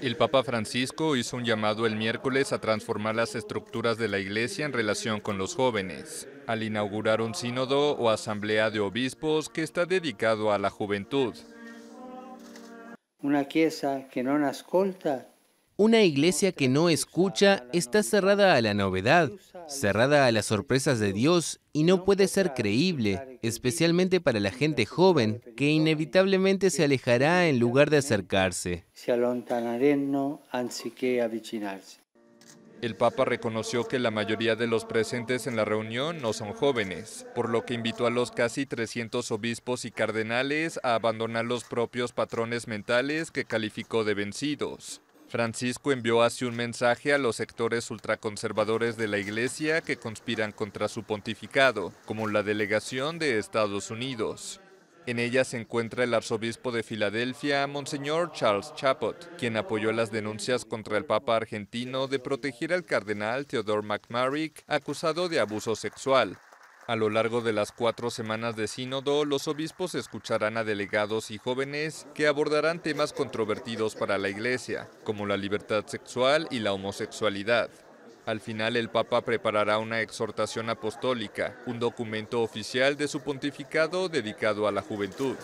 El Papa Francisco hizo un llamado el miércoles a transformar las estructuras de la Iglesia en relación con los jóvenes, al inaugurar un sínodo o asamblea de obispos que está dedicado a la juventud. Una pieza que no ascolta una iglesia que no escucha está cerrada a la novedad, cerrada a las sorpresas de Dios y no puede ser creíble, especialmente para la gente joven, que inevitablemente se alejará en lugar de acercarse. El Papa reconoció que la mayoría de los presentes en la reunión no son jóvenes, por lo que invitó a los casi 300 obispos y cardenales a abandonar los propios patrones mentales que calificó de vencidos Francisco envió así un mensaje a los sectores ultraconservadores de la Iglesia que conspiran contra su pontificado, como la delegación de Estados Unidos. En ella se encuentra el arzobispo de Filadelfia, Monseñor Charles Chapot, quien apoyó las denuncias contra el Papa argentino de proteger al cardenal Theodore McMarrick, acusado de abuso sexual, a lo largo de las cuatro semanas de sínodo, los obispos escucharán a delegados y jóvenes que abordarán temas controvertidos para la Iglesia, como la libertad sexual y la homosexualidad. Al final el Papa preparará una exhortación apostólica, un documento oficial de su pontificado dedicado a la juventud.